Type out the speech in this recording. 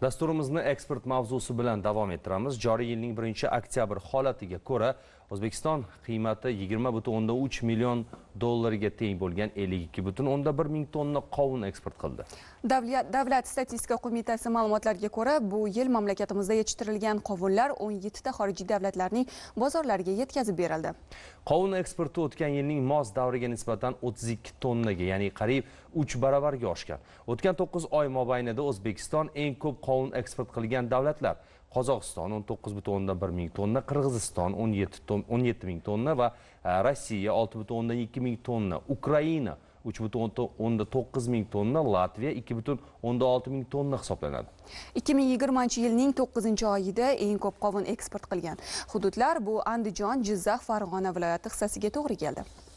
Dasturimizni eksport mavzusi bilan davom ettiramiz. Joriy yilning 1-oktyabr holatiga ko'ra O'zbekiston qiymati 20.3 million dollarga teng bo'lgan 52.1 ming tonna qovun eksport qildi. Davlat Davlat statistika qo'mitasi ma'lumotlariga ko'ra, bu yil mamlakatimizda yetishtirilgan qovunlar 17 ta xorijiy davlatlarning bozorlariga yetkazib berildi. Qovun eksporti o'tgan yilning mos davriga nisbatan 32 tonnaga, ya'ni qariyb 3 baravarga oshgan. O'tgan 9 oy mobaynida O'zbekiston eng ko'p qovun eksport qilgan davlatlar qozog'iston o'n to'qqiz butun o'ndan bir ming tonna qirg'iziston o'n yetti o'n yetti ming tonna va e, rossiya olti butun o'ndan ikki ming tonna ukraina uch butun o'nda to'qqiz ming tonna latviya ikki butun o'nda olti ming tonna hisoblanadi ikki ming yigirmanchi yilning to'qqizinchi oyida eng ko'p qovun eksport qilgan hududlar bu andijon jizzax farg'ona viloyati hissasiga to'g'ri keldi